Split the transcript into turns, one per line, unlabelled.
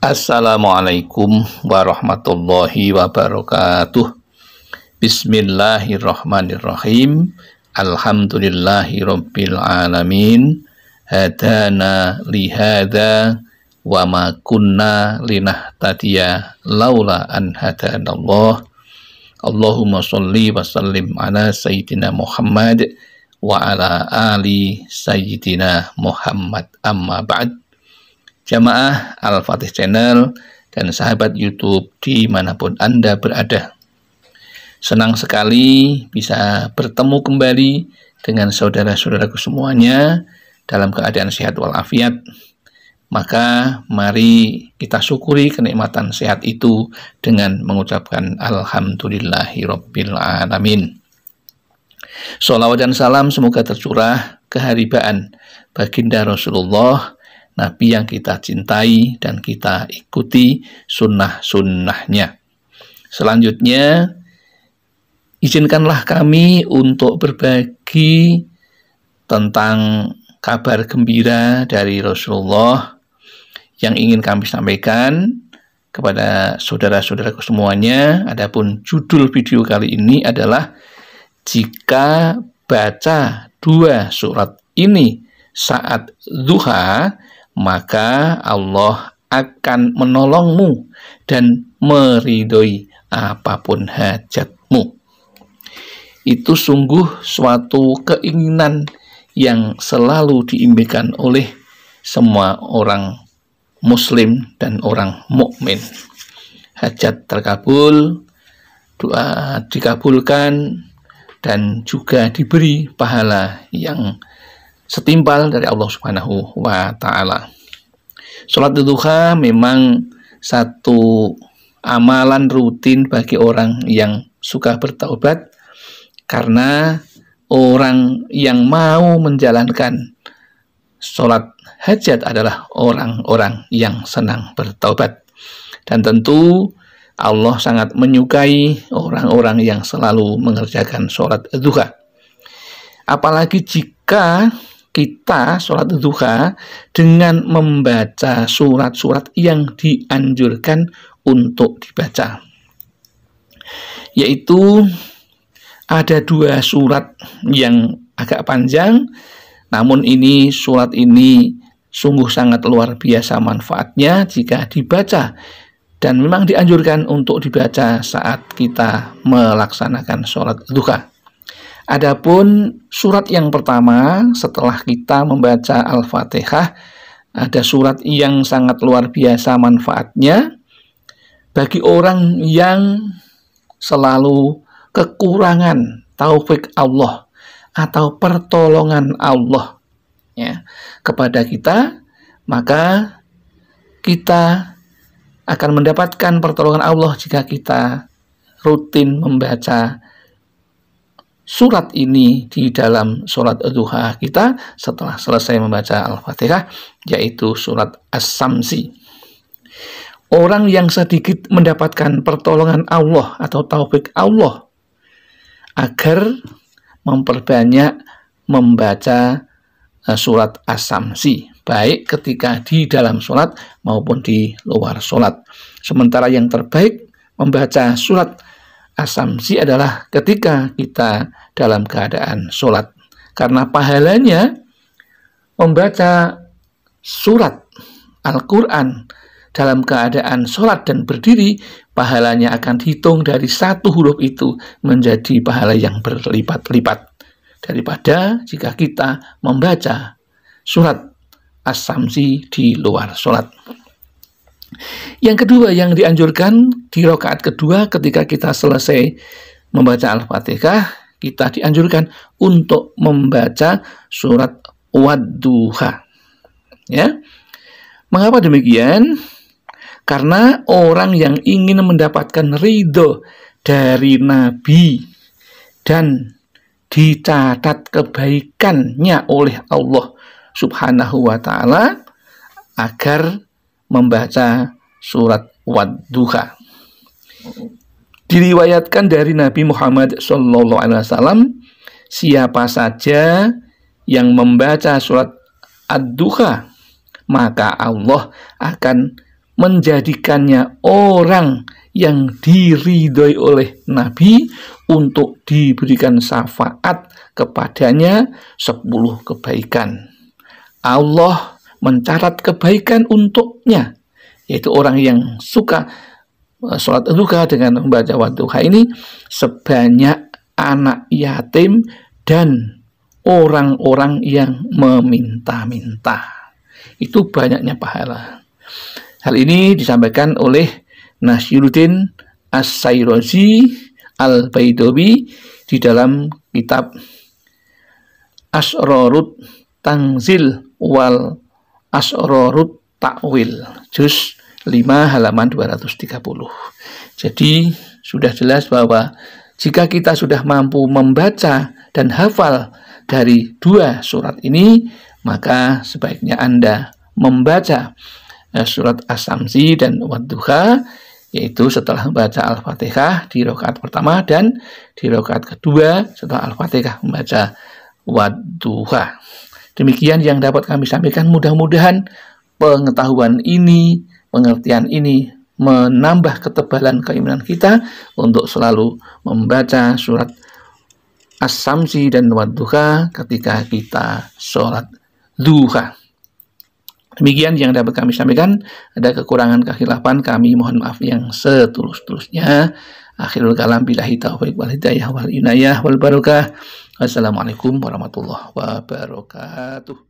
Assalamualaikum warahmatullahi wabarakatuh. Bismillahirrahmanirrahim. Alhamdulillahi rabbil alamin. Hadana lihada wa ma kunna linahtadiya laula an hadanallah. Allahumma shalli wa sallim ala sayyidina Muhammad wa ala ali sayyidina Muhammad amma ba'd jamaah Al-Fatih Channel dan sahabat YouTube dimanapun Anda berada. Senang sekali bisa bertemu kembali dengan saudara-saudaraku semuanya dalam keadaan sehat walafiat. Maka mari kita syukuri kenikmatan sehat itu dengan mengucapkan Alhamdulillahirrabbilalamin. Salawat dan salam semoga tercurah keharibaan baginda Rasulullah Nabi yang kita cintai dan kita ikuti sunnah-sunnahnya. Selanjutnya, izinkanlah kami untuk berbagi tentang kabar gembira dari Rasulullah yang ingin kami sampaikan kepada saudara-saudaraku semuanya. Adapun judul video kali ini adalah jika baca dua surat ini saat duha, maka Allah akan menolongmu dan meridhoi apapun hajatmu. Itu sungguh suatu keinginan yang selalu diimpikan oleh semua orang muslim dan orang mukmin. Hajat terkabul, doa dikabulkan dan juga diberi pahala yang setimpal dari Allah Subhanahu wa taala. Salat duha memang satu amalan rutin bagi orang yang suka bertaubat karena orang yang mau menjalankan salat hajat adalah orang-orang yang senang bertaubat. Dan tentu Allah sangat menyukai orang-orang yang selalu mengerjakan sholat duha. Apalagi jika kita sholat duha dengan membaca surat-surat yang dianjurkan untuk dibaca yaitu ada dua surat yang agak panjang namun ini surat ini sungguh sangat luar biasa manfaatnya jika dibaca dan memang dianjurkan untuk dibaca saat kita melaksanakan sholat duha. Adapun surat yang pertama setelah kita membaca Al-Fatihah ada surat yang sangat luar biasa manfaatnya bagi orang yang selalu kekurangan taufik Allah atau pertolongan Allah ya kepada kita maka kita akan mendapatkan pertolongan Allah jika kita rutin membaca surat ini di dalam surat duha kita setelah selesai membaca Al-Fatihah yaitu surat As-Samsi. Orang yang sedikit mendapatkan pertolongan Allah atau taufik Allah agar memperbanyak membaca eh, surat As-Samsi baik ketika di dalam sholat maupun di luar sholat. Sementara yang terbaik membaca surat Asamsi adalah ketika kita dalam keadaan sholat. Karena pahalanya membaca surat Al-Quran dalam keadaan sholat dan berdiri, pahalanya akan dihitung dari satu huruf itu menjadi pahala yang berlipat-lipat. Daripada jika kita membaca surat asamsi di luar sholat. Yang kedua yang dianjurkan di rokaat kedua ketika kita selesai membaca Al-Fatihah, kita dianjurkan untuk membaca surat Wadduha. Ya. Mengapa demikian? Karena orang yang ingin mendapatkan ridho dari Nabi dan dicatat kebaikannya oleh Allah Subhanahu wa Ta'ala agar membaca surat Wadduha. Diriwayatkan dari Nabi Muhammad SAW, siapa saja yang membaca surat Ad-Duha, maka Allah akan menjadikannya orang yang diridhoi oleh Nabi untuk diberikan syafaat kepadanya sepuluh kebaikan. Allah mencarat kebaikan untuknya, yaitu orang yang suka eh, sholat duha dengan membaca waduha ini sebanyak anak yatim dan orang-orang yang meminta-minta. Itu banyaknya pahala. Hal ini disampaikan oleh Nasiruddin As-Sairozi al baidobi di dalam kitab Asrorut Tangzil wal Asrorut Takwil juz 5 halaman 230. Jadi sudah jelas bahwa jika kita sudah mampu membaca dan hafal dari dua surat ini, maka sebaiknya Anda membaca eh, surat As-Samsi dan Wadduha yaitu setelah membaca Al-Fatihah di rokaat pertama dan di rokaat kedua setelah Al-Fatihah membaca Wadduha. Demikian yang dapat kami sampaikan. Mudah-mudahan pengetahuan ini, pengertian ini menambah ketebalan keimanan kita untuk selalu membaca surat As-Samsi dan Wadduha ketika kita sholat duha. Demikian yang dapat kami sampaikan. Ada kekurangan kehilapan kami mohon maaf yang setulus-tulusnya. Akhirul kalam bila taufiq wal hidayah wal inayah wal barokah. Assalamualaikum warahmatullahi wabarakatuh.